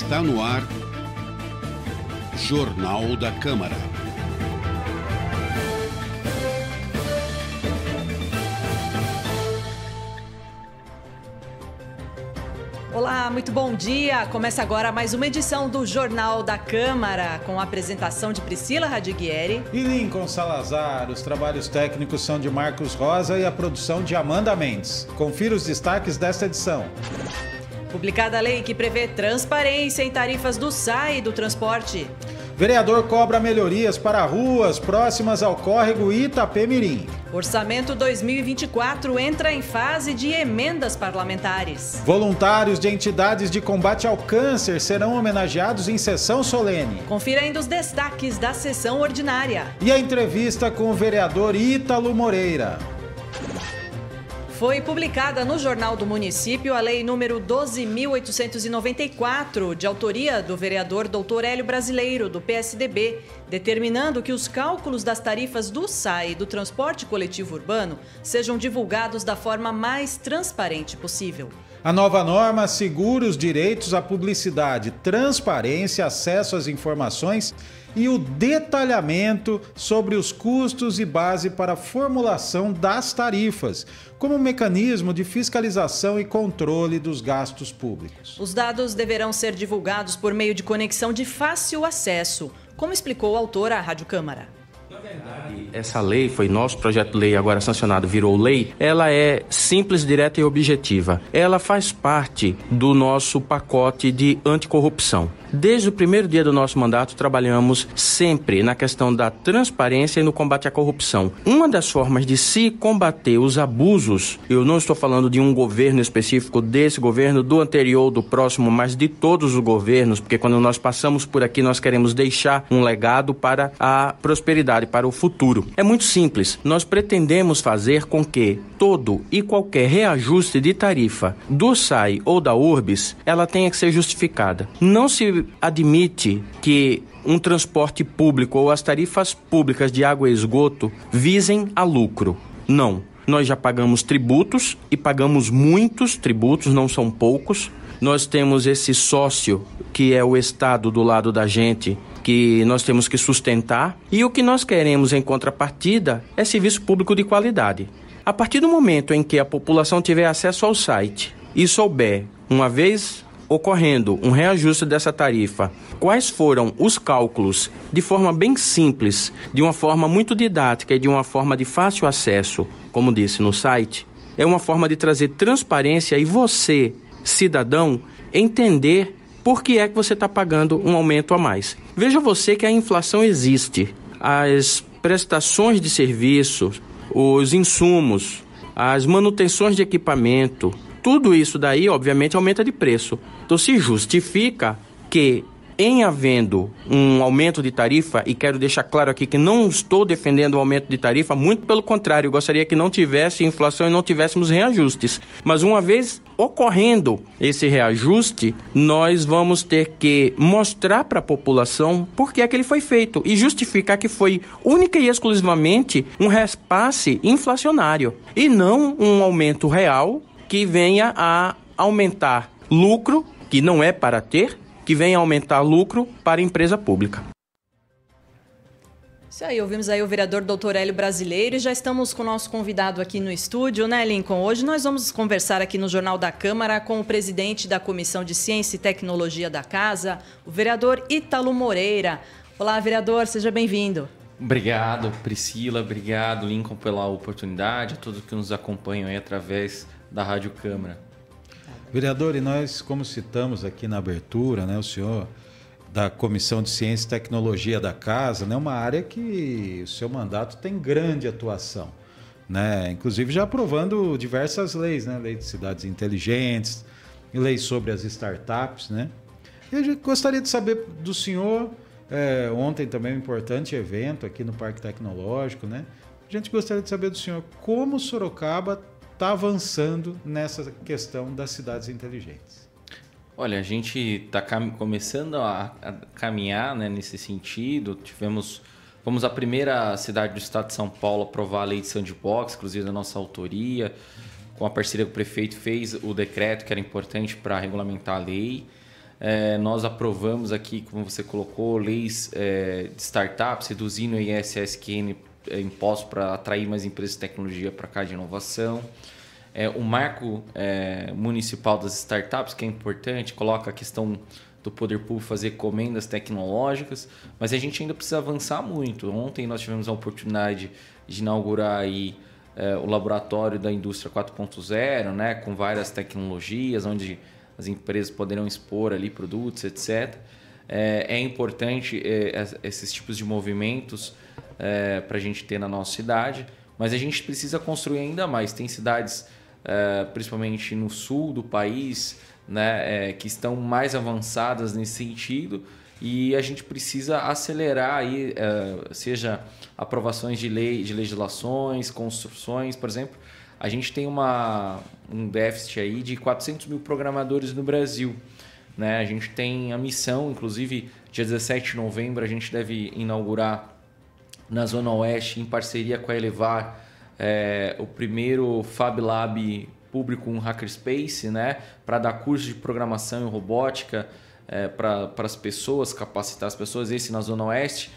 Está no ar. Jornal da Câmara. Olá, muito bom dia. Começa agora mais uma edição do Jornal da Câmara, com a apresentação de Priscila Radiguieri e Lincoln Salazar. Os trabalhos técnicos são de Marcos Rosa e a produção de Amanda Mendes. Confira os destaques desta edição. Publicada a lei que prevê transparência em tarifas do SAI e do transporte. Vereador cobra melhorias para ruas próximas ao córrego Itapemirim. Orçamento 2024 entra em fase de emendas parlamentares. Voluntários de entidades de combate ao câncer serão homenageados em sessão solene. Confira ainda os destaques da sessão ordinária. E a entrevista com o vereador Ítalo Moreira. Foi publicada no Jornal do Município a Lei número 12.894, de autoria do vereador doutor Hélio Brasileiro, do PSDB, determinando que os cálculos das tarifas do SAI e do transporte coletivo urbano sejam divulgados da forma mais transparente possível. A nova norma assegura os direitos à publicidade, transparência, acesso às informações e o detalhamento sobre os custos e base para a formulação das tarifas como um mecanismo de fiscalização e controle dos gastos públicos. Os dados deverão ser divulgados por meio de conexão de fácil acesso, como explicou o autor à Rádio Câmara. Essa lei foi nosso projeto de lei, agora sancionado, virou lei. Ela é simples, direta e objetiva. Ela faz parte do nosso pacote de anticorrupção. Desde o primeiro dia do nosso mandato, trabalhamos sempre na questão da transparência e no combate à corrupção. Uma das formas de se combater os abusos, eu não estou falando de um governo específico, desse governo, do anterior, do próximo, mas de todos os governos, porque quando nós passamos por aqui, nós queremos deixar um legado para a prosperidade, para o futuro. É muito simples. Nós pretendemos fazer com que todo e qualquer reajuste de tarifa do SAI ou da URBIS, ela tenha que ser justificada. Não se admite que um transporte público ou as tarifas públicas de água e esgoto visem a lucro. Não. Nós já pagamos tributos e pagamos muitos tributos, não são poucos. Nós temos esse sócio que é o Estado do lado da gente, que nós temos que sustentar. E o que nós queremos em contrapartida é serviço público de qualidade. A partir do momento em que a população tiver acesso ao site e souber, uma vez ocorrendo um reajuste dessa tarifa. Quais foram os cálculos, de forma bem simples, de uma forma muito didática e de uma forma de fácil acesso, como disse no site? É uma forma de trazer transparência e você, cidadão, entender por que é que você está pagando um aumento a mais. Veja você que a inflação existe. As prestações de serviço, os insumos, as manutenções de equipamento, tudo isso daí, obviamente, aumenta de preço. Então se justifica que em havendo um aumento de tarifa, e quero deixar claro aqui que não estou defendendo o aumento de tarifa, muito pelo contrário, gostaria que não tivesse inflação e não tivéssemos reajustes. Mas uma vez ocorrendo esse reajuste, nós vamos ter que mostrar para a população por que é que ele foi feito e justificar que foi única e exclusivamente um repasse inflacionário e não um aumento real que venha a aumentar lucro, que não é para ter, que venha a aumentar lucro para a empresa pública. Isso aí, ouvimos aí o vereador doutor Hélio Brasileiro e já estamos com o nosso convidado aqui no estúdio, né, Lincoln? Hoje nós vamos conversar aqui no Jornal da Câmara com o presidente da Comissão de Ciência e Tecnologia da Casa, o vereador Ítalo Moreira. Olá, vereador, seja bem-vindo. Obrigado, Priscila, obrigado, Lincoln, pela oportunidade, a todos que nos acompanham aí através da Rádio Câmara. Vereador, e nós, como citamos aqui na abertura, né, o senhor da Comissão de Ciência e Tecnologia da Casa, né, uma área que o seu mandato tem grande atuação, né, inclusive já aprovando diversas leis, né, lei de cidades inteligentes, lei sobre as startups, né. Eu gostaria de saber do senhor, é, ontem também um importante evento aqui no Parque Tecnológico, né, a gente gostaria de saber do senhor como Sorocaba está avançando nessa questão das cidades inteligentes? Olha, a gente está começando a, a caminhar né, nesse sentido. Tivemos, fomos a primeira cidade do estado de São Paulo a aprovar a lei de sandbox, inclusive da nossa autoria. Com a parceria com o prefeito fez o decreto que era importante para regulamentar a lei. É, nós aprovamos aqui, como você colocou, leis é, de startups, reduzindo o ISSQN é, impostos para atrair mais empresas de tecnologia para cá de inovação. É, o marco é, municipal das startups, que é importante, coloca a questão do poder público fazer comendas tecnológicas, mas a gente ainda precisa avançar muito. Ontem nós tivemos a oportunidade de inaugurar aí, é, o laboratório da indústria 4.0, né, com várias tecnologias, onde as empresas poderão expor ali produtos, etc. É, é importante é, é, esses tipos de movimentos é, para a gente ter na nossa cidade, mas a gente precisa construir ainda mais. Tem cidades, é, principalmente no sul do país, né, é, que estão mais avançadas nesse sentido e a gente precisa acelerar aí, é, seja aprovações de lei, de legislações, construções, por exemplo. A gente tem uma, um déficit aí de 400 mil programadores no Brasil. Né? A gente tem a missão, inclusive, dia 17 de novembro, a gente deve inaugurar na Zona Oeste, em parceria com a Elevar, é, o primeiro Fab Lab público, um hackerspace, né, para dar curso de programação e robótica é, para as pessoas, capacitar as pessoas, esse na Zona Oeste.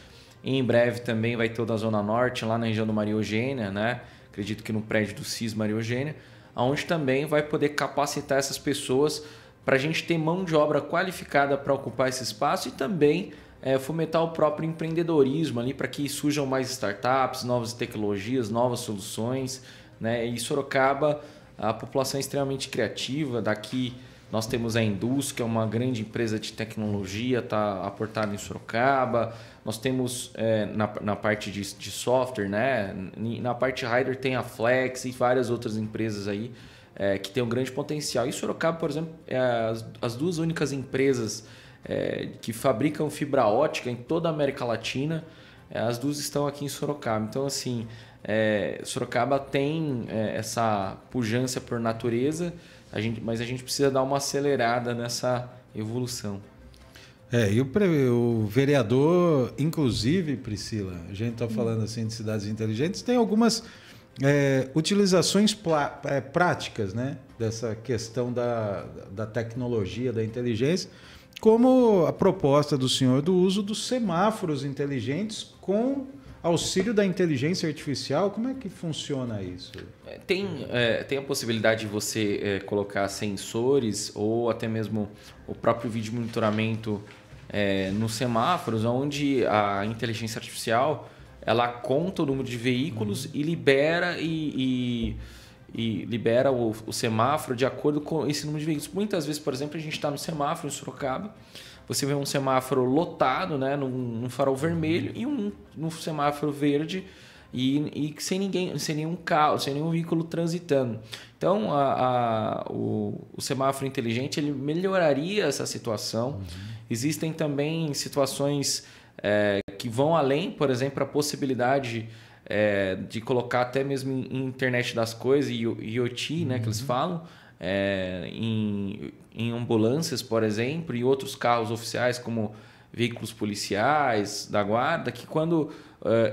E em breve também vai ter o da Zona Norte, lá na região do Maria Eugênia, né? acredito que no prédio do CIS Maria Eugênia, onde também vai poder capacitar essas pessoas para a gente ter mão de obra qualificada para ocupar esse espaço e também é, fomentar o próprio empreendedorismo ali para que surjam mais startups, novas tecnologias, novas soluções. Né? E Sorocaba, a população é extremamente criativa. Daqui nós temos a Indus, que é uma grande empresa de tecnologia, está aportada em Sorocaba. Nós temos é, na, na parte de, de software, né? na parte Rider tem a Flex e várias outras empresas aí é, que tem um grande potencial. E Sorocaba, por exemplo, é as, as duas únicas empresas é, que fabricam fibra ótica em toda a América Latina. É, as duas estão aqui em Sorocaba. Então, assim, é, Sorocaba tem é, essa pujança por natureza, a gente, mas a gente precisa dar uma acelerada nessa evolução. É, e o, o vereador, inclusive, Priscila, a gente está falando assim de cidades inteligentes, tem algumas é, utilizações é, práticas né, dessa questão da, da tecnologia, da inteligência como a proposta do senhor do uso dos semáforos inteligentes com auxílio da inteligência artificial, como é que funciona isso? É, tem, é, tem a possibilidade de você é, colocar sensores ou até mesmo o próprio vídeo monitoramento é, nos semáforos, onde a inteligência artificial ela conta o número de veículos uhum. e libera e, e e libera o, o, semáforo de acordo com esse número de veículos. Muitas vezes, por exemplo, a gente está no semáforo em Sorocaba, você vê um semáforo lotado, né, num, num farol vermelho e um, num semáforo verde e, e, sem ninguém, sem nenhum carro, sem nenhum veículo transitando. Então, a, a, o, o, semáforo inteligente ele melhoraria essa situação. Uhum. Existem também situações é, que vão além, por exemplo, a possibilidade é, de colocar até mesmo em internet das coisas, IoT, uhum. né, que eles uhum. falam, é, em, em ambulâncias, por exemplo, e outros carros oficiais como veículos policiais, da guarda, que quando uh,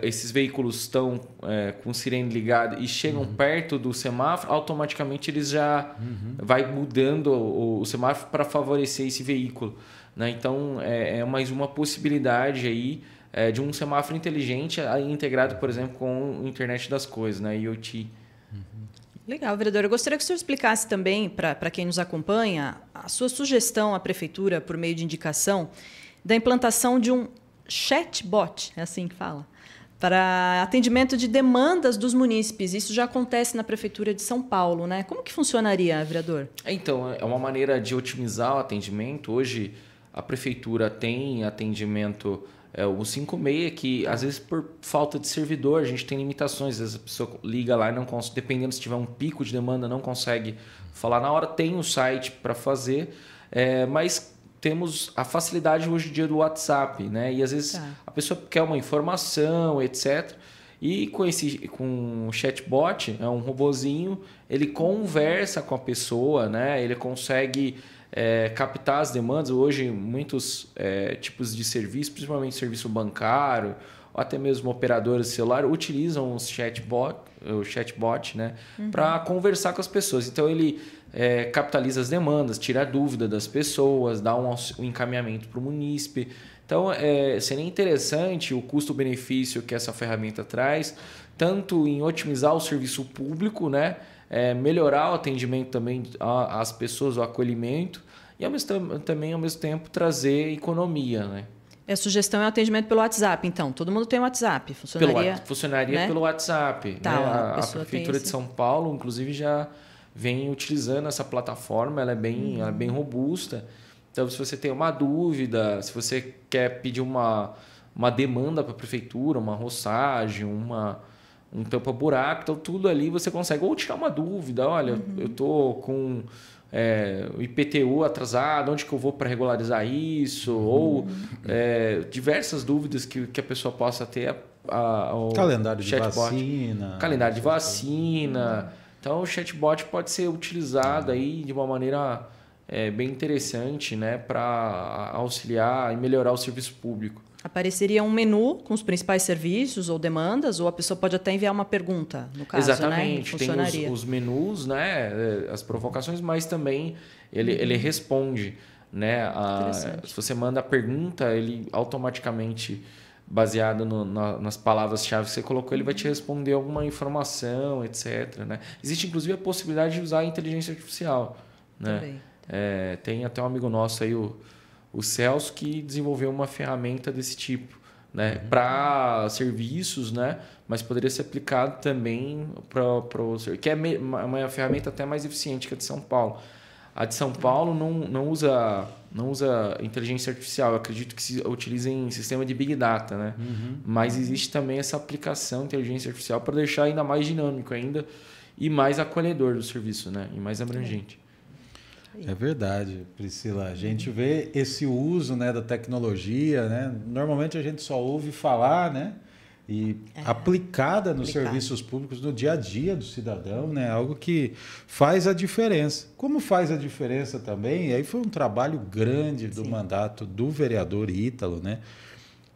esses veículos estão uh, com sirene ligada e chegam uhum. perto do semáforo, automaticamente eles já uhum. vai mudando o, o semáforo para favorecer esse veículo. Né? Então, é, é, mais uma possibilidade aí é, de um semáforo inteligente integrado, por exemplo, com a internet das coisas, né? IoT. Uhum. Legal, vereador. Eu gostaria que o senhor explicasse também, para quem nos acompanha, a sua sugestão à prefeitura, por meio de indicação, da implantação de um chatbot, é assim que fala, para atendimento de demandas dos munícipes. Isso já acontece na prefeitura de São Paulo, né? Como que funcionaria, vereador? Então, é, é uma maneira de otimizar o atendimento. Hoje, a prefeitura tem atendimento é, o 56, que às vezes por falta de servidor, a gente tem limitações, às vezes a pessoa liga lá e não consegue, dependendo se tiver um pico de demanda, não consegue falar na hora, tem um site para fazer, é, mas temos a facilidade hoje em dia do WhatsApp, né? E às vezes tá. a pessoa quer uma informação, etc. E com esse com o chatbot, é um robozinho, ele conversa com a pessoa, né? Ele consegue é, captar as demandas. Hoje, muitos é, tipos de serviço, principalmente serviço bancário, ou até mesmo operadores de celular, utilizam os chatbot, o chatbot né, uhum. para conversar com as pessoas. Então, ele é, capitaliza as demandas, tira a dúvida das pessoas, dá um, um encaminhamento para o munícipe. Então, é, seria interessante o custo-benefício que essa ferramenta traz, tanto em otimizar o serviço público, né? é, melhorar o atendimento também às pessoas, o acolhimento, e ao mesmo, também, ao mesmo tempo, trazer economia, né? A é, sugestão é o atendimento pelo WhatsApp, então. Todo mundo tem WhatsApp. Funcionaria pelo, funcionaria né? pelo WhatsApp. Tá, né? A, a Prefeitura de São Paulo, inclusive, já vem utilizando essa plataforma. Ela é bem, uhum. ela é bem robusta. Então, se você tem uma dúvida, se você quer pedir uma, uma demanda para a Prefeitura, uma roçagem, uma, um tampa-buraco, então tudo ali você consegue ou tirar uma dúvida, olha, uhum. eu tô com é, o IPTU atrasado, onde que eu vou para regularizar isso? Uhum. Ou é, diversas dúvidas que, que a pessoa possa ter. A, a, o calendário chatbot. de vacina. Calendário de vacina. Então o chatbot pode ser utilizado uhum. aí de uma maneira é, bem interessante né, para auxiliar e melhorar o serviço público. Apareceria um menu com os principais serviços ou demandas, ou a pessoa pode até enviar uma pergunta, no caso, né? Exatamente. Né? Tem os, os, menus, né? Eh, as provocações, mas também ele, ele uhum. responde. Né? A, se você manda a pergunta, ele automaticamente, baseado no, na, nas palavras-chave que você colocou, ele vai te responder alguma informação, etc. Né? Existe, inclusive, a possibilidade de usar a inteligência artificial. Né? Também, também. É, tem até um amigo nosso aí, o o Celso que desenvolveu uma ferramenta desse tipo, né? Uhum. Para serviços, né? Mas poderia ser aplicado também para o que é uma, uma ferramenta até mais eficiente que a de São Paulo. A de São uhum. Paulo não, não usa não usa inteligência artificial. Eu acredito que se utilizem sistema de big data, né? Uhum. Mas existe também essa aplicação de inteligência artificial para deixar ainda mais dinâmico ainda e mais acolhedor do serviço, né? E mais abrangente. É verdade, Priscila. A gente vê esse uso né, da tecnologia, né? Normalmente a gente só ouve falar, né? E é, aplicada nos aplicado. serviços públicos, no dia a dia do cidadão, né? Algo que faz a diferença. Como faz a diferença também, e aí foi um trabalho grande do Sim. mandato do vereador Ítalo, né?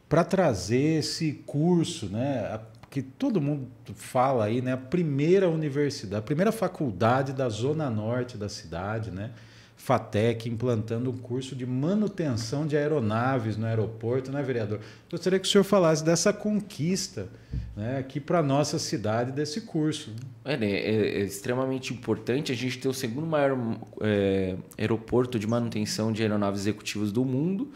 Para trazer esse curso, né? que todo mundo fala aí, né? A primeira universidade, a primeira faculdade da zona norte da cidade, né? FATEC implantando um curso de manutenção de aeronaves no aeroporto, né, vereador? Gostaria que o senhor falasse dessa conquista né, aqui para a nossa cidade desse curso. É, né, é, é, extremamente importante a gente ter o segundo maior é, aeroporto de manutenção de aeronaves executivas do mundo,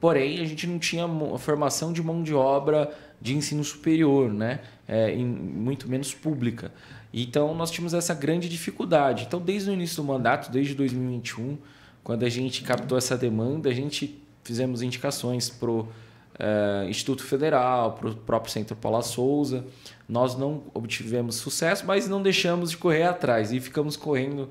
porém a gente não tinha formação de mão de obra de ensino superior, né? É, em, muito menos pública. Então, nós tínhamos essa grande dificuldade. Então, desde o início do mandato, desde 2021, quando a gente captou essa demanda, a gente fizemos indicações para o é, Instituto Federal, para o próprio Centro Paula Souza. Nós não obtivemos sucesso, mas não deixamos de correr atrás e ficamos correndo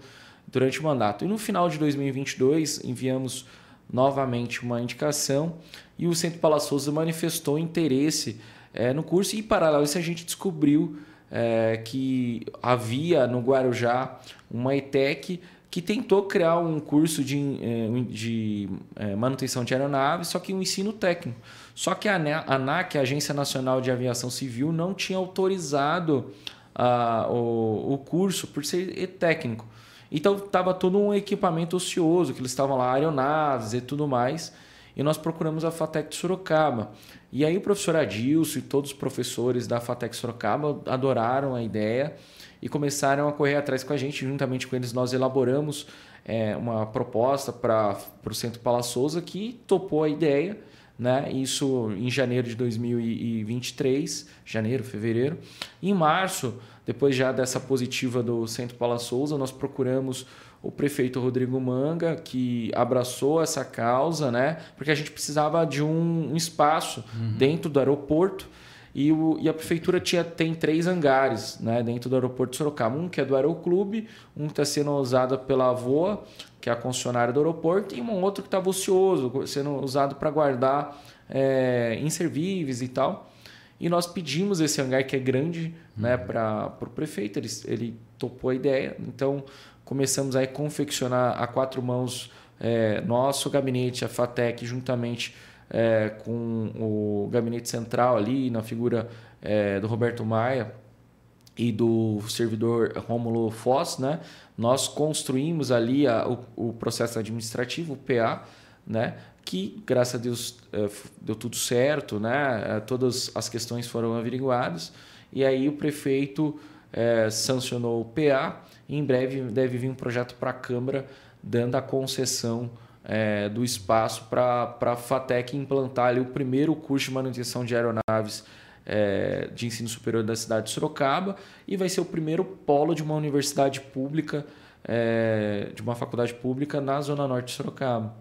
durante o mandato. E no final de 2022, enviamos novamente uma indicação e o Centro Paula Souza manifestou interesse é, no curso e, paralelo a isso, a gente descobriu é, que havia no Guarujá uma ETEC que tentou criar um curso de, eh, de manutenção de aeronaves, só que um ensino técnico. Só que a ANAC, a Agência Nacional de Aviação Civil, não tinha autorizado uh, o, o curso por ser técnico. Então estava todo um equipamento ocioso, que eles estavam lá, aeronaves e tudo mais. E nós procuramos a FATEC de Sorocaba. E aí o professor Adilson e todos os professores da FATEC Sorocaba adoraram a ideia e começaram a correr atrás com a gente. Juntamente com eles, nós elaboramos é, uma proposta para o Centro Pala Souza que topou a ideia. Né? Isso em janeiro de 2023, janeiro, fevereiro. Em março, depois já dessa positiva do Centro Paula Souza, nós procuramos o prefeito Rodrigo Manga, que abraçou essa causa, né? Porque a gente precisava de um espaço uhum. dentro do aeroporto. E, o, e, a prefeitura tinha, tem três hangares né, dentro do aeroporto de Sorocaba. Um que é do Aeroclube, um que está sendo usado pela Voa, que é a concessionária do aeroporto, e um outro que estava tá ocioso, sendo usado para guardar é, inservíveis e tal. E nós pedimos esse hangar que é grande né, uhum. né, para o prefeito, ele, ele topou a ideia. Então começamos a confeccionar a quatro mãos é, nosso gabinete, a FATEC, juntamente é, com o gabinete central ali, na figura é, do Roberto Maia e do servidor Rômulo Foz, né? nós construímos ali a, o, o processo administrativo, o PA, né? que graças a Deus eh, deu tudo certo, né? Eh, todas as questões foram averiguadas e aí o prefeito é, sancionou o PA. E em breve deve vir um projeto para a Câmara dando a concessão é, do espaço para a FATEC implantar ali, o primeiro curso de manutenção de aeronaves é, de ensino superior da cidade de Sorocaba e vai ser o primeiro polo de uma universidade pública, é, de uma faculdade pública na Zona Norte de Sorocaba.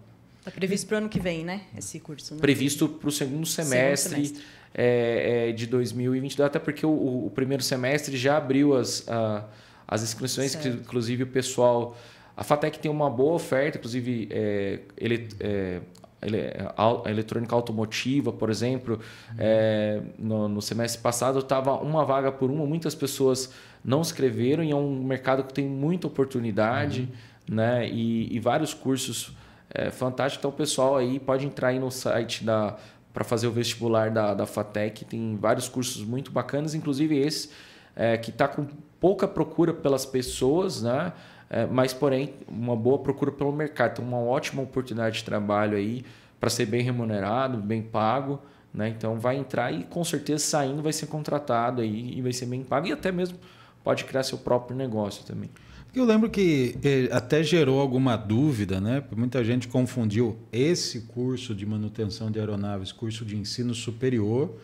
Está previsto para o ano que vem, né? Esse curso. Né? Previsto para o segundo semestre, segundo semestre. É, é, de 2022, até porque o, o, primeiro semestre já abriu as, a, as inscrições, que, inclusive o pessoal. A FATEC tem uma boa oferta, inclusive é, ele, é, ele, a eletrônica automotiva, por exemplo. Uhum. É, no, no, semestre passado estava uma vaga por uma, muitas pessoas não escreveram e é um mercado que tem muita oportunidade, uhum. né? E, e vários cursos é fantástico. Então, o pessoal aí pode entrar aí no site da para fazer o vestibular da, da FATEC. Tem vários cursos muito bacanas, inclusive esse é, que está com pouca procura pelas pessoas, né? É, mas, porém, uma boa procura pelo mercado. Então, uma ótima oportunidade de trabalho aí para ser bem remunerado, bem pago. Né? Então, vai entrar e, com certeza, saindo vai ser contratado aí e vai ser bem pago. E até mesmo pode criar seu próprio negócio também. Eu lembro que eh, até gerou alguma dúvida, né? Muita gente confundiu esse curso de manutenção de aeronaves, curso de ensino superior,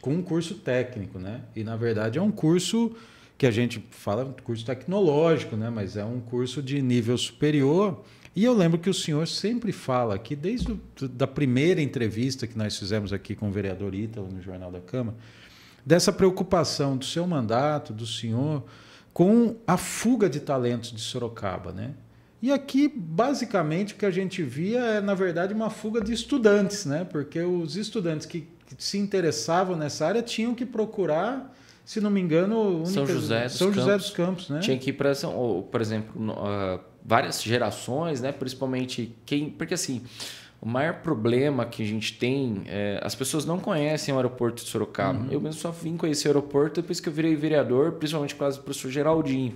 com um curso técnico, né? E na verdade é um curso que a gente fala curso tecnológico, né? Mas é um curso de nível superior. E eu lembro que o senhor sempre fala aqui, desde o, da primeira entrevista que nós fizemos aqui com o vereador Ítalo no Jornal da Câmara, dessa preocupação do seu mandato, do senhor com a fuga de talentos de Sorocaba, né? E aqui, basicamente, o que a gente via é, na verdade, uma fuga de estudantes, né? Porque os estudantes que, que se interessavam nessa área tinham que procurar, se não me engano, São José dos, São Campos. José dos Campos, né? Tinha que ir para São, ou, por exemplo, ah, várias gerações, né? Principalmente quem, porque assim, o maior problema que a gente tem é as pessoas não conhecem o aeroporto de Sorocaba. Uhum. Eu mesmo só vim conhecer o aeroporto depois que eu virei vereador, principalmente por o professor Geraldinho.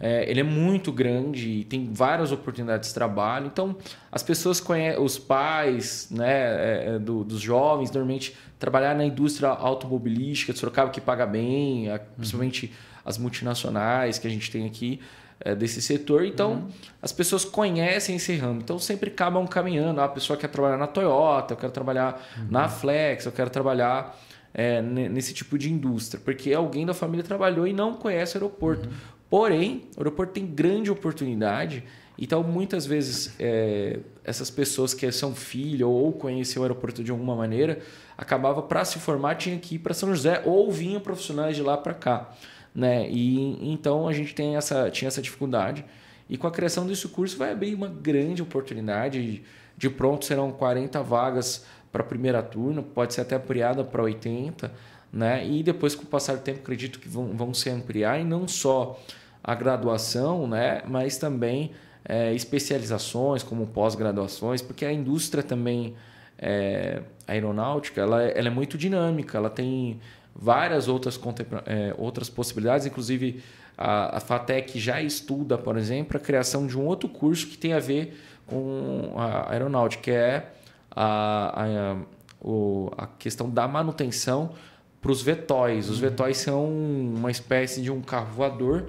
É, ele é muito grande e tem várias oportunidades de trabalho. Então, as pessoas conhecem, os pais né, é, é, do, dos jovens, normalmente, trabalhar na indústria automobilística de Sorocaba, que paga bem, uhum. principalmente uhum. as multinacionais que a gente tem aqui. Eh, desse setor. Então, uhum. as pessoas conhecem esse ramo. Então, sempre acabam caminhando. Ah, a pessoa quer trabalhar na Toyota, eu quero trabalhar uhum. na Flex, eu quero trabalhar é, nesse tipo de indústria. Porque alguém da família trabalhou e não conhece o aeroporto. Uhum. Porém, o aeroporto tem grande oportunidade. Então, muitas vezes, é, essas pessoas que são filho ou conhecem o aeroporto de alguma maneira, acabava para se formar, tinha que ir para São José ou vinham profissionais de lá para cá. Né? E então a gente tem essa, tinha essa dificuldade. E com a criação desse curso vai abrir uma grande oportunidade. De pronto serão 40 vagas para a primeira turma, pode ser até ampliada para 80, né? E depois, com o passar do tempo, acredito que vão, vão se ampliar e não só a graduação, né? Mas também é, especializações como pós-graduações, porque a indústria também é, aeronáutica ela, é, ela é muito dinâmica, ela tem várias outras, é, outras possibilidades, inclusive a, a, FATEC já estuda, por exemplo, a criação de um outro curso que tem a ver com a aeronáutica, que é a, a, a questão da manutenção para os vetóis. Os uhum. vetóis são uma espécie de um carro voador,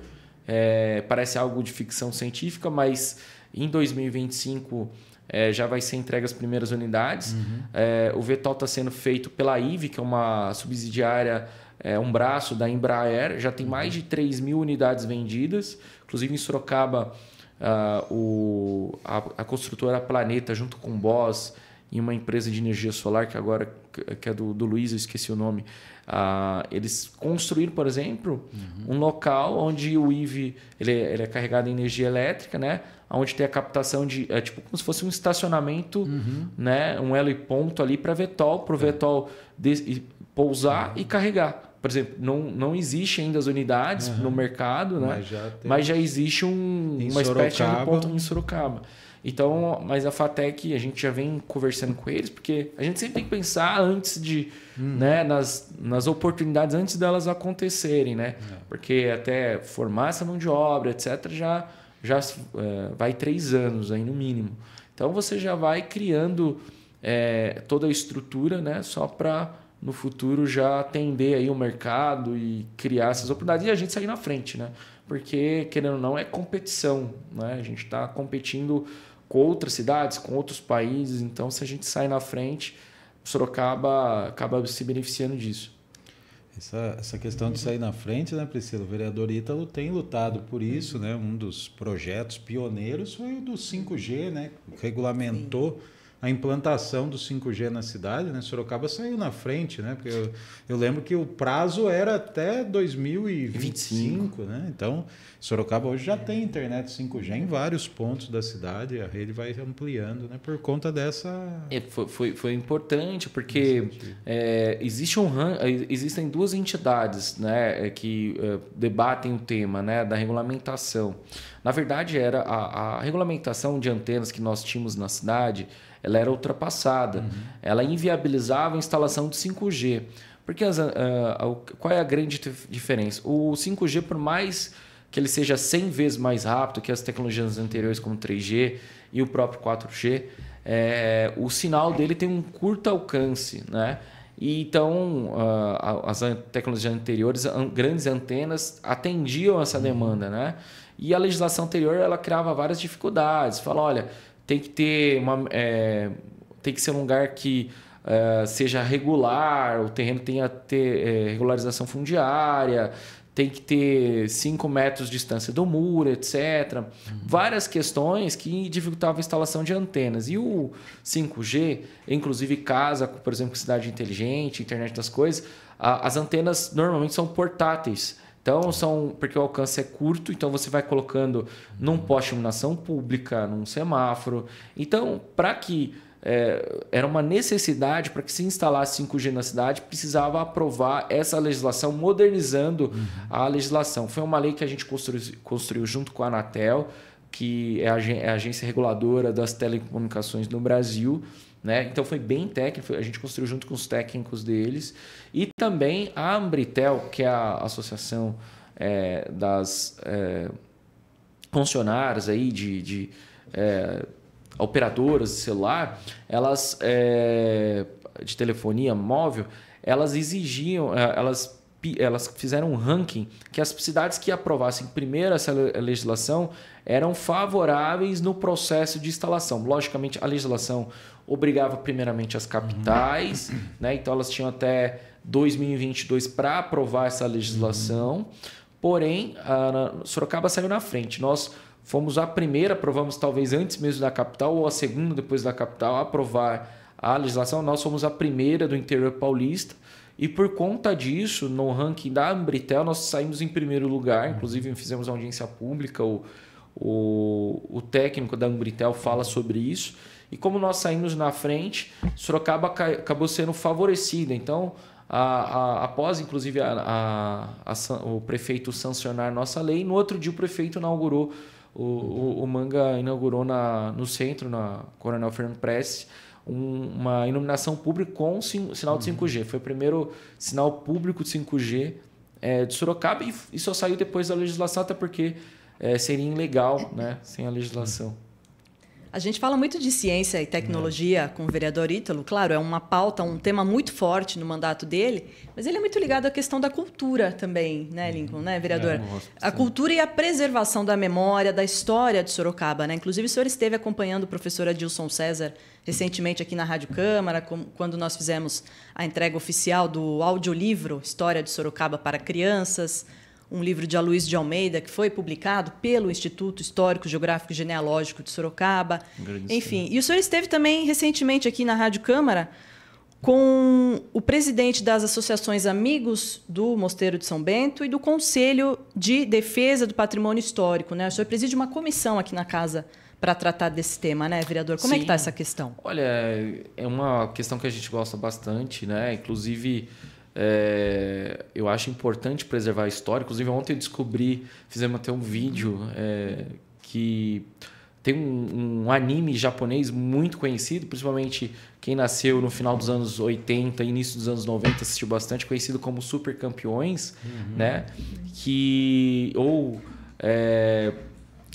é, parece algo de ficção científica, mas em 2025 é, já vai ser entregue as primeiras unidades. Uhum. É, o VTOL está sendo feito pela IVE, que é uma subsidiária, é, um braço da Embraer. Já tem uhum. mais de 3 mil unidades vendidas. Inclusive em Sorocaba, uh, o, a, a, construtora Planeta, junto com o Boss e uma empresa de energia solar, que agora que é do, do Luiz, eu esqueci o nome, ah, eles construíram, por exemplo, uhum. um local onde o IV ele, é, ele é carregado em energia elétrica, né? Onde tem a captação de. É tipo como se fosse um estacionamento, uhum. né? Um elo e ponto ali para Vetol, para o é. Vetol de, pousar uhum. e carregar por exemplo, não, não existe ainda as unidades uhum. no mercado, né? Mas já, tem... Mas já existe um, uma espécie de ponto em Sorocaba. Então, mas a Fatec, é a gente já vem conversando com eles, porque a gente sempre tem que pensar antes de, hum. né, nas, nas oportunidades antes delas acontecerem, né? É. Porque até formar essa mão de obra, etc, já já é, vai três anos aí no mínimo. Então você já vai criando é, toda a estrutura, né, só para no futuro já atender aí o mercado e criar essas oportunidades e a gente sair na frente, né? Porque querendo ou não é competição, né? A gente está competindo com outras cidades, com outros países. Então, se a gente sai na frente, Sorocaba acaba se beneficiando disso. Essa, essa questão de sair na frente, né, Priscila? O vereador Ítalo tem lutado por isso, né? Um dos projetos pioneiros foi o do 5G, né? Regulamentou. Sim a implantação do 5G na cidade, né? Sorocaba saiu na frente, né? Porque eu, eu lembro que o prazo era até 2025, 25. né? Então, Sorocaba hoje já é. tem internet 5G em vários pontos da cidade, a rede vai ampliando, né? Por conta dessa. É, foi, foi, foi, importante, porque é, existe um, é, existem duas entidades né, é, que é, debatem o tema né, da regulamentação. Na verdade, era a, a regulamentação de antenas que nós tínhamos na cidade ela era ultrapassada. Uhum. Ela inviabilizava a instalação de 5G. Porque as, uh, qual é a grande diferença? O 5G, por mais que ele seja 100 vezes mais rápido que as tecnologias anteriores, como 3G e o próprio 4G, é, o sinal dele tem um curto alcance, né? E então, uh, as tecnologias anteriores, an grandes antenas, atendiam essa uhum. demanda, né? E a legislação anterior, ela criava várias dificuldades. Fala, olha, tem que ter uma. É, tem que ser um lugar que uh, seja regular, o terreno tenha ter, é, regularização fundiária, tem que ter 5 metros de distância do muro, etc. Uhum. Várias questões que dificultavam a instalação de antenas. E o 5G, inclusive casa, por exemplo, cidade inteligente, internet das coisas, as antenas normalmente são portáteis. Então são porque o alcance é curto, então você vai colocando num poste de iluminação pública, num semáforo. Então, para que é, era uma necessidade para que se instalasse 5G na cidade, precisava aprovar essa legislação, modernizando uhum. a legislação. Foi uma lei que a gente construiu, construiu junto com a Anatel, que é a, é a agência reguladora das telecomunicações no Brasil. Né? Então foi bem técnico, a gente construiu junto com os técnicos deles. E também a Ambritel, que é a associação é, das é, funcionárias aí de, de é, operadoras de celular, elas é, de telefonia móvel, elas exigiam, é, elas elas fizeram um ranking que as cidades que aprovassem primeiro essa legislação eram favoráveis no processo de instalação. Logicamente, a legislação obrigava primeiramente as capitais, uhum. né? então elas tinham até 2022 para aprovar essa legislação. Uhum. Porém, Sorocaba saiu na frente. Nós fomos a primeira, aprovamos talvez antes mesmo da capital, ou a segunda depois da capital, a aprovar a legislação. Nós fomos a primeira do interior paulista. E por conta disso, no ranking da Ambritel, nós saímos em primeiro lugar, inclusive fizemos audiência pública, o, o, o técnico da Ambritel fala sobre isso. E como nós saímos na frente, Sorocaba acabou sendo favorecida. Então, a, a, após inclusive a, o prefeito sancionar nossa lei, no outro dia o prefeito inaugurou, o, o, o Manga inaugurou na, no centro, na Coronel Fernando Prestes, um, uma iluminação pública com sinal de 5G. Uhum. Foi o primeiro sinal público de 5G é, de Sorocaba e, e só saiu depois da legislação, até porque é, seria ilegal é. né, sem a legislação. A gente fala muito de ciência e tecnologia é. com o vereador Ítalo, claro, é uma pauta, um tema muito forte no mandato dele, mas ele é muito ligado à questão da cultura também, né, uhum. Lincoln, né, vereador? É, a cultura e a preservação da memória, da história de Sorocaba, né? Inclusive, o senhor esteve acompanhando o professor Adilson César recentemente aqui na Rádio Câmara, quando nós fizemos a entrega oficial do audiolivro História de Sorocaba para Crianças um livro de Aloysio de Almeida, que foi publicado pelo Instituto Histórico, Geográfico e Genealógico de Sorocaba. Enfim, e o senhor esteve também recentemente aqui na Rádio Câmara com o presidente das associações Amigos do Mosteiro de São Bento e do Conselho de Defesa do Patrimônio Histórico. Né? O senhor preside uma comissão aqui na casa para tratar desse tema, né, vereador? Como Sim. é que está essa questão? Olha, é uma questão que a gente gosta bastante, né? Inclusive, é, eu acho importante preservar a história. Inclusive, ontem eu descobri, fizemos até um vídeo é, que tem um, um, anime japonês muito conhecido, principalmente quem nasceu no final dos anos 80, início dos anos 90, assistiu bastante, conhecido como Super Campeões, uhum. né? Que. Ou. É,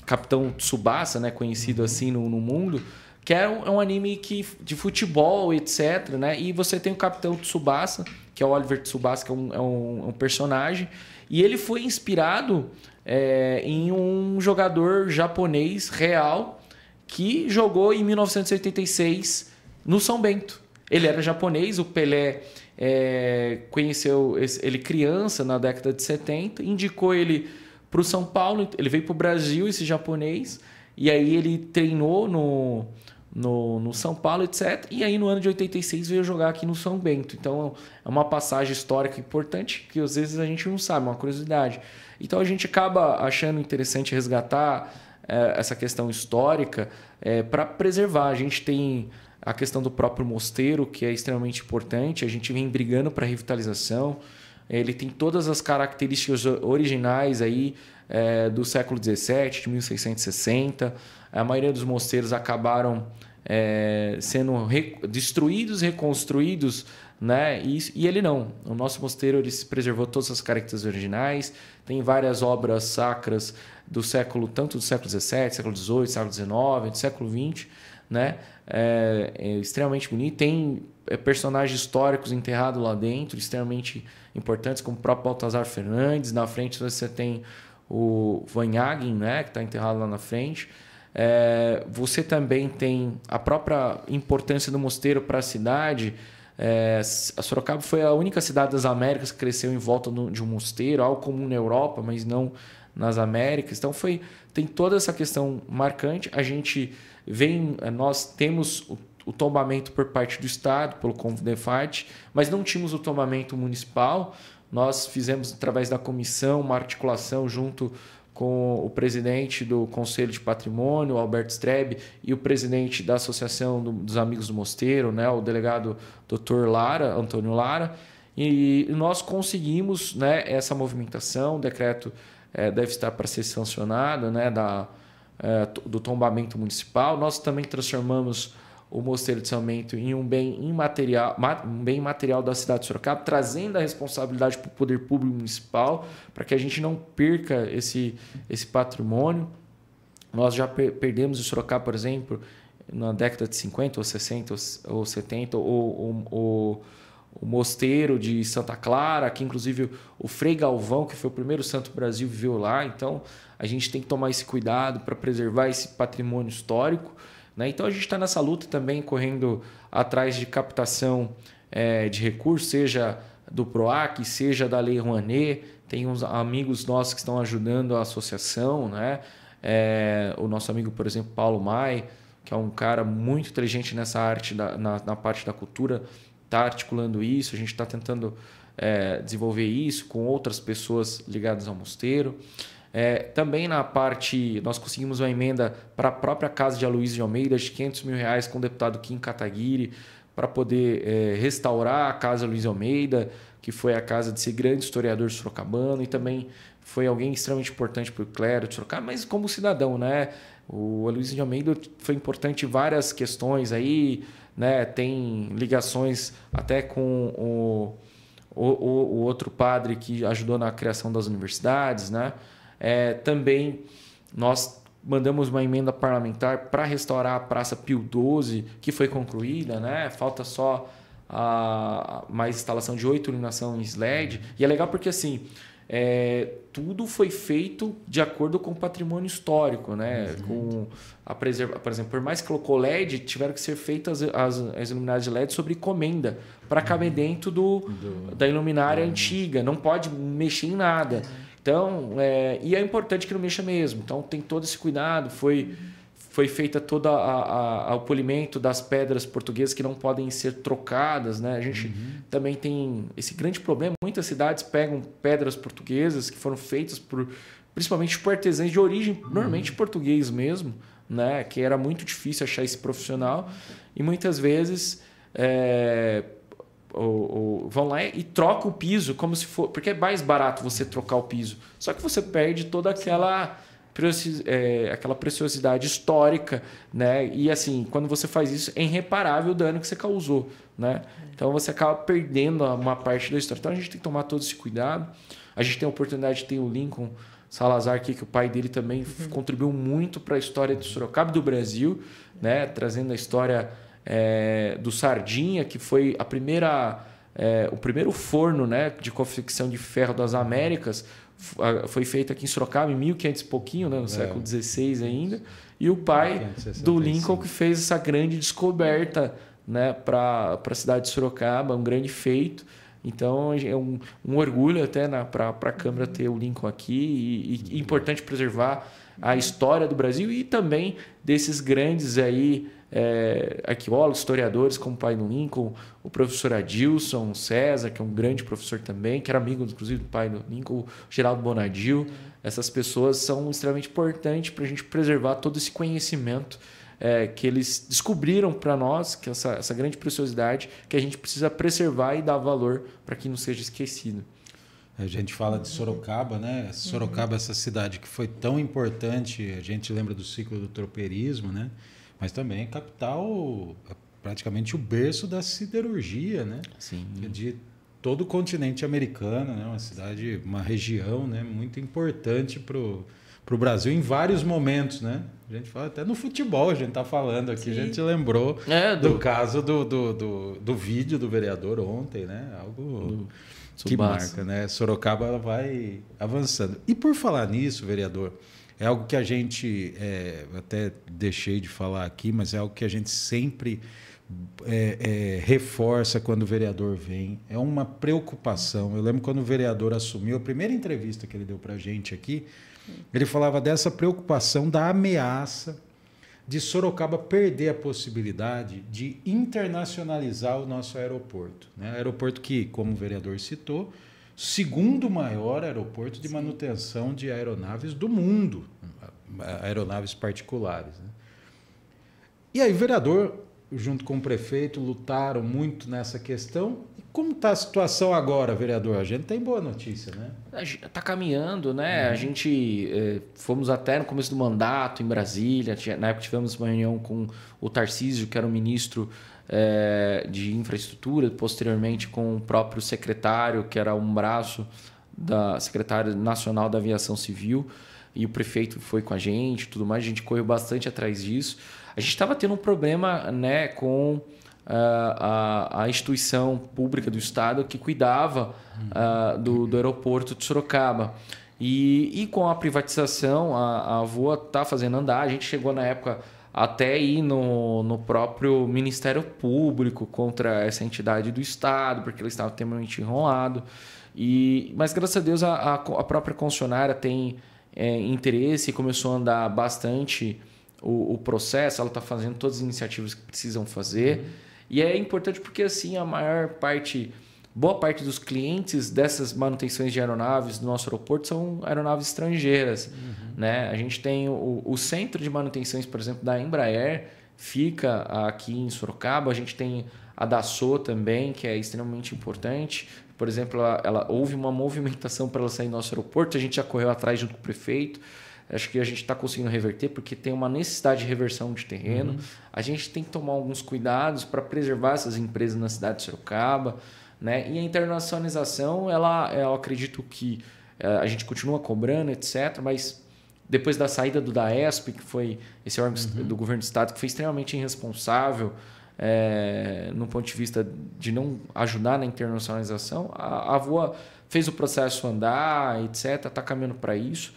Capitão Tsubasa, né? Conhecido uhum. assim no, no mundo que é um, é um, anime que, de futebol, etc. Né? E você tem o Capitão Tsubasa, que é o Oliver Tsubasa, que é um, é um, é um personagem. E ele foi inspirado é, em um jogador japonês real que jogou em 1986 no São Bento. Ele era japonês, o Pelé é, conheceu ele criança na década de 70, indicou ele para o São Paulo, ele veio para o Brasil, esse japonês, e aí ele treinou no, no, no São Paulo, etc. E aí no ano de 86 veio jogar aqui no São Bento. Então é uma passagem histórica importante que às vezes a gente não sabe, é uma curiosidade. Então a gente acaba achando interessante resgatar é, essa questão histórica é, para preservar. A gente tem a questão do próprio mosteiro, que é extremamente importante. A gente vem brigando para revitalização. Ele tem todas as características originais aí é, do século XVII, de 1660. A maioria dos mosteiros acabaram é, sendo re destruídos, reconstruídos, né? E, e, ele não. O nosso mosteiro ele se preservou todas as características originais. Tem várias obras sacras do século tanto do século XVII, século XVIII, século XIX, do século XX, né? É, é extremamente bonito. Tem é, personagens históricos enterrados lá dentro, extremamente importantes, como o próprio Baltazar Fernandes. Na frente você tem o Van Hagen, né, que está enterrado lá na frente. É, você também tem a própria importância do mosteiro para a cidade. É, a Sorocaba foi a única cidade das Américas que cresceu em volta de um mosteiro, algo comum na Europa, mas não nas Américas. Então foi tem toda essa questão marcante. A gente vem, é, nós temos o, o tombamento por parte do Estado, pelo Confedefat, mas não tínhamos o tombamento municipal. Nós fizemos, através da comissão, uma articulação junto com o presidente do Conselho de Patrimônio, Alberto Strebe, e o presidente da Associação dos Amigos do Mosteiro, né, o delegado Dr. Lara, Antônio Lara, e nós conseguimos né, essa movimentação, o decreto é, deve estar para ser sancionado, né, da, é, do tombamento municipal. Nós também transformamos o Mosteiro de Samento em um bem imaterial, um bem material da cidade de Sorocaba, trazendo a responsabilidade para o poder público municipal, para que a gente não perca esse, esse patrimônio. Nós já per perdemos o Sorocaba, por exemplo, na década de 50 ou 60 ou 70, ou o mosteiro de Santa Clara, que inclusive o Frei Galvão, que foi o primeiro santo do Brasil, viveu lá. Então, a gente tem que tomar esse cuidado para preservar esse patrimônio histórico. Né? Então a gente está nessa luta também correndo atrás de captação é, de recursos, seja do PROAC, seja da Lei Rouanet. Tem uns amigos nossos que estão ajudando a associação. Né? É, o nosso amigo, por exemplo, Paulo Mai, que é um cara muito inteligente nessa arte, da, na, na parte da cultura, está articulando isso. A gente está tentando é, desenvolver isso com outras pessoas ligadas ao mosteiro. É, também na parte, nós conseguimos uma emenda para a própria casa de Aloysio de Almeida de 500 mil reais com o deputado Kim Kataguiri para poder é, restaurar a casa Luiz Almeida, que foi a casa desse grande historiador sorocabano e também foi alguém extremamente importante para o clero de Sorocaba, mas como cidadão, né? O Aloysio de Almeida foi importante em várias questões aí, né? Tem ligações até com o, o, o outro padre que ajudou na criação das universidades, né? É, também nós mandamos uma emenda parlamentar para restaurar a Praça Pio XII, que foi concluída, né? Falta só a, mais instalação de oito iluminações LED. E é legal porque assim. É, tudo foi feito de acordo com o patrimônio histórico, né? Com a preserva... Por exemplo, por mais que colocou LED, tiveram que ser feitas as, as, as iluminárias de LED sobre encomenda para caber uhum. dentro do, do... da iluminária do... antiga. Não pode mexer em nada. É. Então, é, e é importante que não mexa mesmo. Então, tem todo esse cuidado. Foi, foi feita toda a, a, o polimento das pedras portuguesas que não podem ser trocadas, né? A gente uhum. também tem esse grande problema. Muitas cidades pegam pedras portuguesas que foram feitas por, principalmente por artesãos de origem uhum. normalmente português mesmo, né? Que era muito difícil achar esse profissional e muitas vezes é, ou, ou, vão lá e troca o piso como se for. Porque é mais barato você trocar o piso. Só que você perde toda aquela. É, aquela preciosidade histórica, né? E assim, quando você faz isso, é irreparável o dano que você causou, né? É. Então você acaba perdendo uma parte da história. Então a gente tem que tomar todo esse cuidado. A gente tem a oportunidade de ter o Lincoln Salazar aqui, que o pai dele também uhum. contribuiu muito para a história de Sorocaba e do Brasil, né? Trazendo a história é, do Sardinha, que foi a primeira, é, o primeiro forno né, de confecção de ferro das Américas, foi feito aqui em Sorocaba em 1500 e pouquinho, né, no é. século XVI ainda, e o pai 1565. do Lincoln que fez essa grande descoberta né, para a cidade de Sorocaba, um grande feito. Então é um, um orgulho até né, para a Câmara ter o Lincoln aqui e, e é importante preservar a história do Brasil e também desses grandes aí é, arqueólogos, historiadores, como o pai do Lincoln, o professor Adilson César, que é um grande professor também, que era amigo, inclusive, do pai do Lincoln, o Geraldo Bonadil. Essas pessoas são extremamente importantes para a gente preservar todo esse conhecimento é, que eles descobriram para nós, que essa, essa grande preciosidade, que a gente precisa preservar e dar valor para que não seja esquecido. A gente fala de Sorocaba, né? Sorocaba, essa cidade que foi tão importante, a gente lembra do ciclo do tropeirismo, né? mas também capital, é praticamente o berço da siderurgia, né? Sim. É de todo o continente americano, né? Uma cidade, uma região, né? Muito importante para o Brasil em vários momentos, né? A gente fala até no futebol, a gente está falando aqui, Sim. a gente lembrou é, do... do... caso do, do, do, do, vídeo do vereador ontem, né? Algo que marca, né? Sorocaba vai avançando. E por falar nisso, vereador, é algo que a gente, é, até deixei de falar aqui, mas é algo que a gente sempre é, é, reforça quando o vereador vem. É uma preocupação. Eu lembro quando o vereador assumiu, a primeira entrevista que ele deu para a gente aqui, ele falava dessa preocupação da ameaça de Sorocaba perder a possibilidade de internacionalizar o nosso aeroporto. Né? Aeroporto que, como o vereador citou, segundo maior aeroporto de Sim. manutenção de aeronaves do mundo, aeronaves particulares. Né? E aí o vereador, junto com o prefeito, lutaram muito nessa questão. E como está a situação agora, vereador? A gente tem boa notícia, né? Está caminhando, né? Uhum. A gente eh, fomos até no começo do mandato em Brasília, na época tivemos uma reunião com o Tarcísio, que era o ministro é, de infraestrutura, posteriormente com o próprio secretário, que era um braço da secretária nacional da aviação civil, e o prefeito foi com a gente, tudo mais, a gente correu bastante atrás disso. A gente estava tendo um problema né, com a, eh, a, a, instituição pública do Estado que cuidava uh, do, do, aeroporto de Sorocaba. E, e com a privatização, a, a Voa está fazendo andar. A gente chegou na época até ir no, no próprio Ministério Público contra essa entidade do Estado, porque ele estava temente enrolado. E, mas graças a Deus a, a, a própria concessionária tem é, interesse e começou a andar bastante o, o processo, ela está fazendo todas as iniciativas que precisam fazer. Uhum. E é importante porque assim a maior parte boa parte dos clientes dessas manutenções de aeronaves do nosso aeroporto são aeronaves estrangeiras. Uhum. Né? A gente tem o, o, centro de manutenções, por exemplo, da Embraer, fica aqui em Sorocaba. A gente tem a Dassault também, que é extremamente importante. Por exemplo, ela, ela houve uma movimentação para ela sair do nosso aeroporto, a gente já correu atrás junto com o prefeito acho que a gente está conseguindo reverter porque tem uma necessidade de reversão de terreno. Uhum. A gente tem que tomar alguns cuidados para preservar essas empresas na cidade de Sorocaba. Né? E a internacionalização, ela, eu acredito que eh, a gente continua cobrando, etc., mas depois da saída do DAESP, que foi esse órgão uhum. do governo do Estado, que foi extremamente irresponsável é, no ponto de vista de não ajudar na internacionalização, a, a Voa fez o processo andar, etc., está caminhando para isso.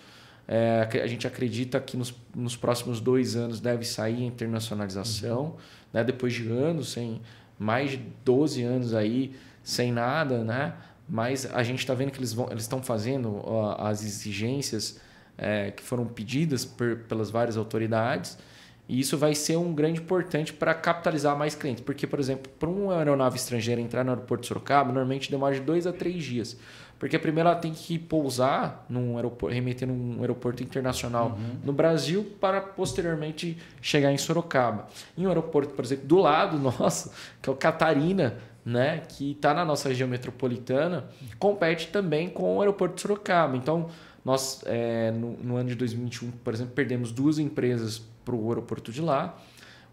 É, a gente acredita que nos, nos, próximos dois anos deve sair a internacionalização, uhum. né? depois de anos, sem mais de 12 anos aí sem nada, né? Mas a gente está vendo que eles vão, eles estão fazendo as exigências é, que foram pedidas pelas várias autoridades. E isso vai ser um grande importante para capitalizar mais clientes. Porque, por exemplo, para uma aeronave estrangeira entrar no aeroporto de Sorocaba, normalmente demora de dois a três dias. Porque primeiro ela tem que pousar num aeroporto, remeter num aeroporto internacional uhum. no Brasil para posteriormente chegar em Sorocaba. Em um aeroporto, por exemplo, do lado nosso, que é o Catarina, né, que está na nossa região metropolitana, compete também com o aeroporto de Sorocaba. Então, nós, é, no, no, ano de 2021, por exemplo, perdemos duas empresas para o aeroporto de lá.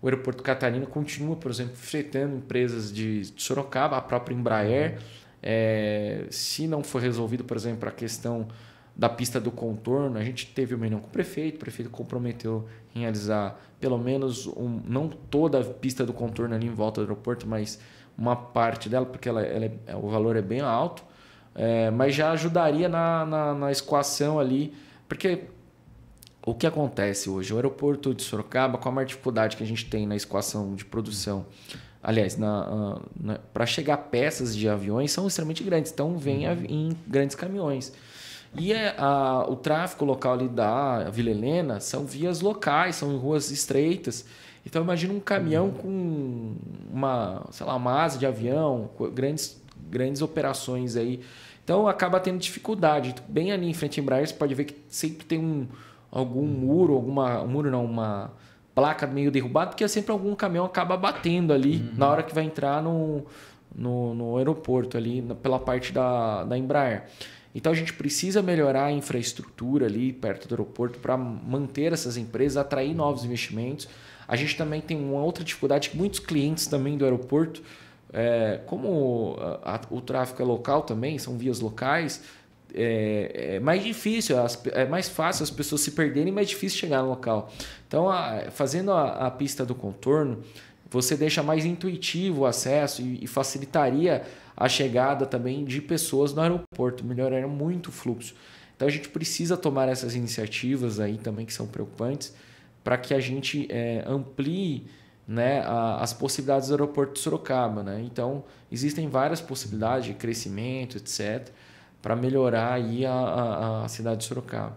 O aeroporto Catarina continua, por exemplo, fretando empresas de, de Sorocaba, a própria Embraer. É, se não for resolvido, por exemplo, a questão da pista do contorno, a gente teve uma reunião com o prefeito, o prefeito comprometeu em realizar pelo menos, um, não toda a pista do contorno ali em volta do aeroporto, mas uma parte dela, porque ela, ela é, é, o valor é bem alto, é, mas já ajudaria na, na, na escoação ali, porque o que acontece hoje? O aeroporto de Sorocaba, com a maior dificuldade que a gente tem na escoação de produção, aliás, na, ah, na para chegar peças de aviões são extremamente grandes, então vem uhum. em grandes caminhões. E é, a, o tráfego local ali da Vila Helena são vias locais, são ruas estreitas. Então imagina um caminhão uhum. com uma, sei lá, uma asa de avião, grandes, grandes operações aí. Então acaba tendo dificuldade. Bem ali em frente em Embraer, você pode ver que sempre tem um algum uhum. muro, alguma um muro não, uma placa meio derrubada, porque sempre algum caminhão acaba batendo ali uhum. na hora que vai entrar no, no, no aeroporto ali pela parte da, da Embraer. Então a gente precisa melhorar a infraestrutura ali perto do aeroporto para manter essas empresas, atrair uhum. novos investimentos a gente também tem uma outra dificuldade que muitos clientes também do aeroporto, é, como a, a, o tráfego é local também, são vias locais, é, é, mais difícil, é mais fácil as pessoas se perderem, mais difícil chegar no local. Então, a, fazendo a, a, pista do contorno, você deixa mais intuitivo o acesso e, e, facilitaria a chegada também de pessoas no aeroporto, melhoraria muito o fluxo. Então, a gente precisa tomar essas iniciativas aí também que são preocupantes para que a gente é, amplie né, a, as possibilidades do aeroporto de Sorocaba. Né? Então, existem várias possibilidades de crescimento, etc., para melhorar aí a, a, a cidade de Sorocaba.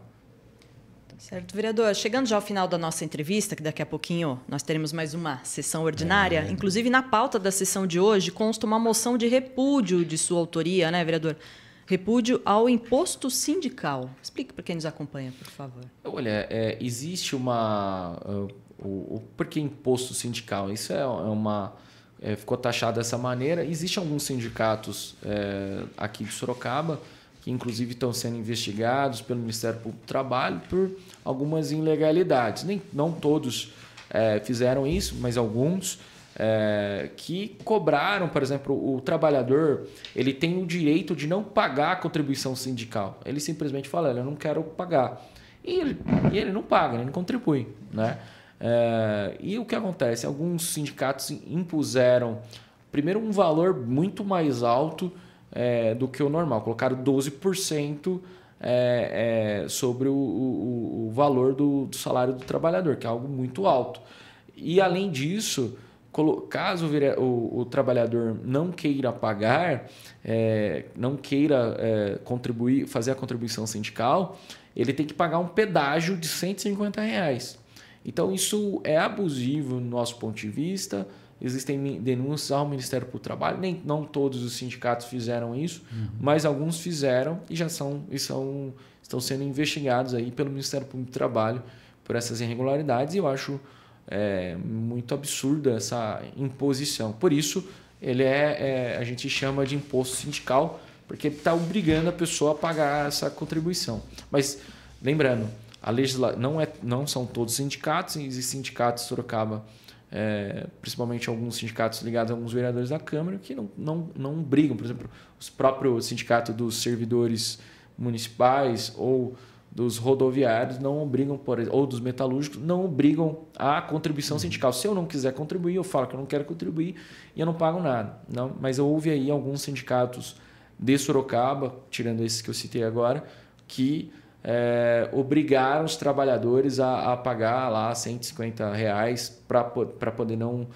Tá certo, vereador. Chegando já ao final da nossa entrevista, que daqui a pouquinho nós teremos mais uma sessão ordinária. É. Inclusive, na pauta da sessão de hoje consta uma moção de repúdio de sua autoria, né, vereador? Repúdio ao imposto sindical. Explique para quem nos acompanha, por favor. Olha, é, existe uma. Uh, o, o, por que imposto sindical? Isso é, é, uma. É, ficou taxado dessa maneira. Existem alguns sindicatos é, aqui de Sorocaba que, inclusive, estão sendo investigados pelo Ministério Público do Trabalho por algumas ilegalidades. Nem, não todos é, fizeram isso, mas alguns é, que cobraram, por exemplo, o trabalhador ele tem o direito de não pagar a contribuição sindical. Ele simplesmente fala, eu não quero pagar. E ele, e ele não paga, ele não contribui. Né? É, e o que acontece? Alguns sindicatos impuseram, primeiro, um valor muito mais alto é, do que o normal. Colocaram 12% é, é, sobre o, o, o valor do, do salário do trabalhador, que é algo muito alto. E, além disso caso o, o, trabalhador não queira pagar, é, não queira é, contribuir, fazer a contribuição sindical, ele tem que pagar um pedágio de 150 reais. Então isso é abusivo no nosso ponto de vista. Existem denúncias ao Ministério do Trabalho, nem não todos os sindicatos fizeram isso, uhum. mas alguns fizeram e já são, e são estão sendo investigados aí pelo Ministério Público do Trabalho por essas irregularidades. E eu acho é muito absurda essa imposição. Por isso, ele é, é a gente chama de imposto sindical, porque está obrigando a pessoa a pagar essa contribuição. Mas lembrando, a legisla... não, é, não são todos sindicatos, existem sindicatos Sorocaba, é, principalmente alguns sindicatos ligados a alguns vereadores da Câmara, que não, não, não brigam. Por exemplo, os próprios sindicatos dos servidores municipais ou dos rodoviários não obrigam, por, ou dos metalúrgicos, não obrigam a contribuição uhum. sindical. Se eu não quiser contribuir, eu falo que eu não quero contribuir e eu não pago nada. Não, mas houve aí alguns sindicatos de Sorocaba, tirando esses que eu citei agora, que é, obrigaram os trabalhadores a, a, pagar lá 150 reais para poder não.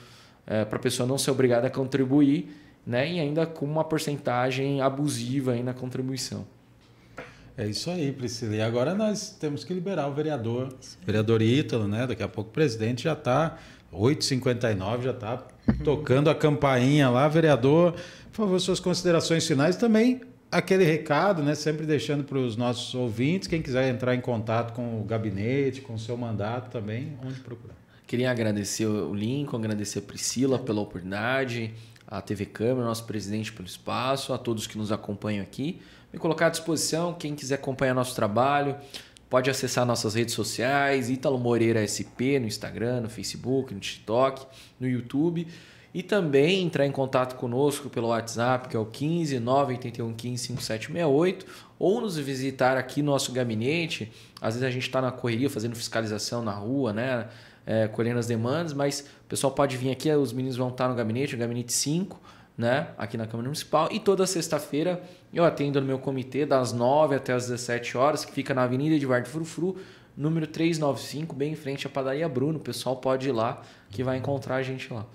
É, eh, para a pessoa não ser obrigada a contribuir, né? E ainda com uma porcentagem abusiva aí na contribuição. É isso aí, Priscila. E agora nós temos que liberar o vereador, vereador Ítalo, né? Daqui a pouco o presidente já está, 8h59, já está uhum. tocando a campainha lá. Vereador, por favor, suas considerações finais também. Aquele recado, né? Sempre deixando para os nossos ouvintes, quem quiser entrar em contato com o gabinete, com o seu mandato também, onde procurar. Queria agradecer o Lincoln, agradecer a Priscila pela oportunidade, a TV Câmara, nosso presidente pelo espaço, a todos que nos acompanham aqui me colocar à disposição. Quem quiser acompanhar nosso trabalho, pode acessar nossas redes sociais, Ítalo Moreira SP, no Instagram, no Facebook, no TikTok, no YouTube. E também entrar em contato conosco pelo WhatsApp, que é o 15 981 15 5768, ou nos visitar aqui no nosso gabinete. Às vezes a gente está na correria fazendo fiscalização na rua, né? É, colhendo as demandas, mas o pessoal pode vir aqui, os meninos vão estar no gabinete, o gabinete 5 né, aqui na Câmara Municipal. E toda sexta-feira eu atendo no meu comitê das 9 até as 17 horas, que fica na Avenida Eduardo Frufru, número 395, bem em frente à padaria Bruno. O pessoal pode ir lá que vai encontrar a gente lá.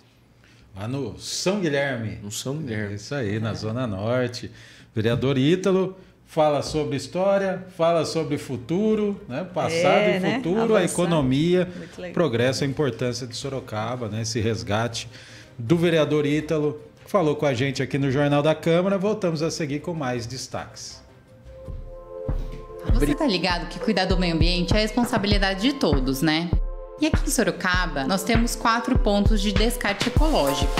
Lá no São Guilherme. No São Guilherme. É isso aí, na Zona Norte. Vereador Ítalo fala sobre história, fala sobre futuro, né? passado é, e né? futuro, a economia, progresso, a importância de Sorocaba, né? esse resgate do vereador Ítalo falou com a gente aqui no Jornal da Câmara. Voltamos a seguir com mais destaques. Você tá ligado que cuidar do meio ambiente é responsabilidade de todos, né? E aqui em Sorocaba, nós temos quatro pontos de descarte ecológico.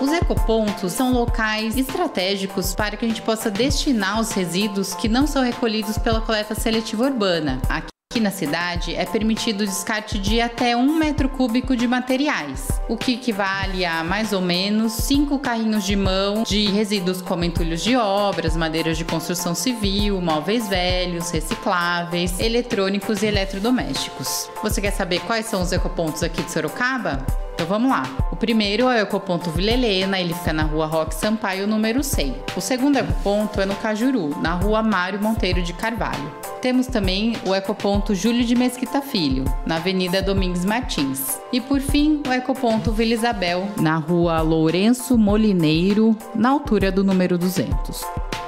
Os ecopontos são locais estratégicos para que a gente possa destinar os resíduos que não são recolhidos pela coleta seletiva urbana. Aqui Aqui na cidade é permitido o descarte de até um metro cúbico de materiais, o que equivale a mais ou menos cinco carrinhos de mão de resíduos como entulhos de obras, madeiras de construção civil, móveis velhos, recicláveis, eletrônicos e eletrodomésticos. Você quer saber quais são os ecopontos aqui de Sorocaba? Então vamos lá. O primeiro é o Ecoponto Vila Helena, ele fica na rua Roque Sampaio, número 100. O segundo ecoponto é no Cajuru, na rua Mário Monteiro de Carvalho. Temos também o Ecoponto Júlio de Mesquita Filho, na Avenida Domingues Martins. E por fim, o Ecoponto Vila Isabel, na rua Lourenço Molineiro, na altura do número 200.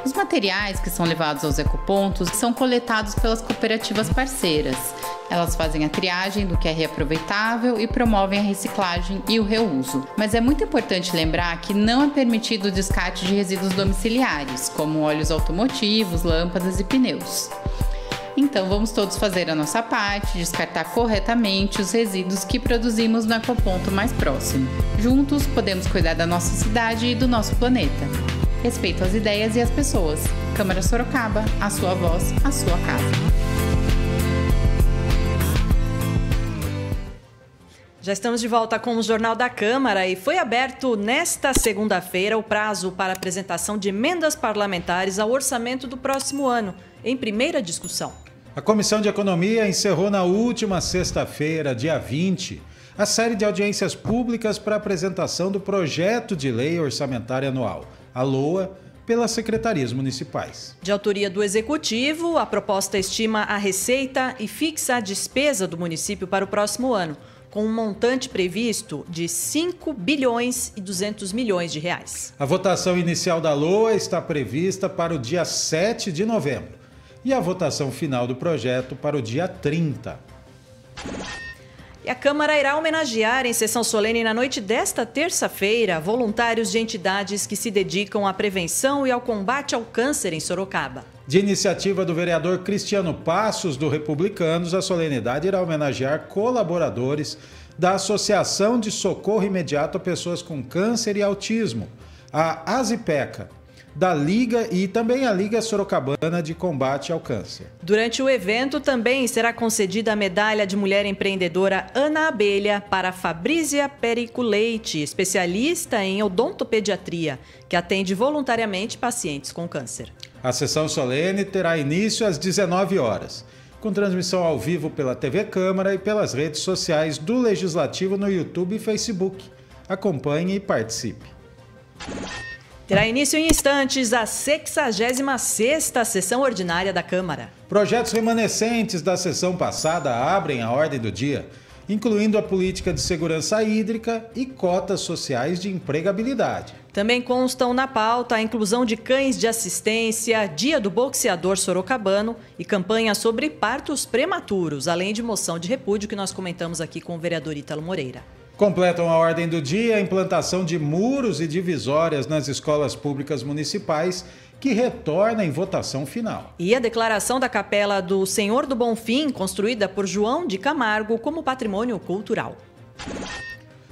Os materiais que são levados aos ecopontos são coletados pelas cooperativas parceiras. Elas fazem a triagem do que é reaproveitável e promovem a reciclagem e o reuso. Mas é muito importante lembrar que não é permitido o descarte de resíduos domiciliares, como óleos automotivos, lâmpadas e pneus. Então vamos todos fazer a nossa parte, descartar corretamente os resíduos que produzimos no ecoponto mais próximo. Juntos podemos cuidar da nossa cidade e do nosso planeta. Respeito às ideias e às pessoas. Câmara Sorocaba, a sua voz, a sua casa. Já estamos de volta com o Jornal da Câmara e foi aberto nesta segunda-feira o prazo para apresentação de emendas parlamentares ao orçamento do próximo ano, em primeira discussão. A Comissão de Economia encerrou na última sexta-feira, dia 20, a série de audiências públicas para apresentação do projeto de lei orçamentária anual a LOA, pelas secretarias municipais. De autoria do Executivo, a proposta estima a receita e fixa a despesa do município para o próximo ano, com um montante previsto de 5 bilhões e 200 milhões de reais. A votação inicial da LOA está prevista para o dia 7 de novembro e a votação final do projeto para o dia 30. E a Câmara irá homenagear em sessão solene na noite desta terça-feira voluntários de entidades que se dedicam à prevenção e ao combate ao câncer em Sorocaba. De iniciativa do vereador Cristiano Passos, do Republicanos, a solenidade irá homenagear colaboradores da Associação de Socorro Imediato a Pessoas com Câncer e Autismo, a ASIPECA, da Liga e também a Liga Sorocabana de Combate ao Câncer. Durante o evento também será concedida a medalha de mulher empreendedora Ana Abelha para Fabrízia Periculeite, especialista em odontopediatria, que atende voluntariamente pacientes com câncer. A sessão solene terá início às 19 horas, com transmissão ao vivo pela TV Câmara e pelas redes sociais do Legislativo no YouTube e Facebook. Acompanhe e participe. Terá início em instantes a 66ª sessão ordinária da Câmara. Projetos remanescentes da sessão passada abrem a ordem do dia, incluindo a política de segurança hídrica e cotas sociais de empregabilidade. Também constam na pauta a inclusão de cães de assistência, dia do boxeador sorocabano e campanha sobre partos prematuros, além de moção de repúdio que nós comentamos aqui com o vereador Ítalo Moreira. Completam a ordem do dia a implantação de muros e divisórias nas escolas públicas municipais que retorna em votação final. E a declaração da capela do Senhor do Bonfim, construída por João de Camargo como patrimônio cultural.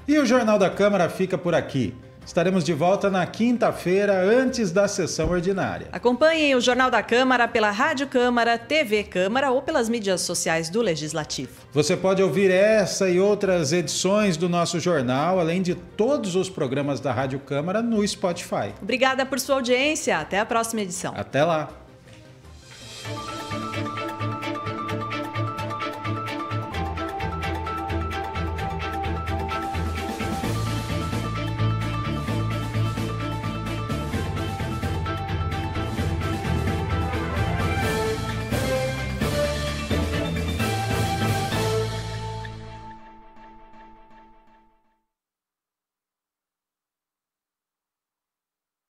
E o Jornal da Câmara fica por aqui. Estaremos de volta na quinta-feira, antes da sessão ordinária. Acompanhem o Jornal da Câmara pela Rádio Câmara, TV Câmara ou pelas mídias sociais do Legislativo. Você pode ouvir essa e outras edições do nosso jornal, além de todos os programas da Rádio Câmara no Spotify. Obrigada por sua audiência. Até a próxima edição. Até lá.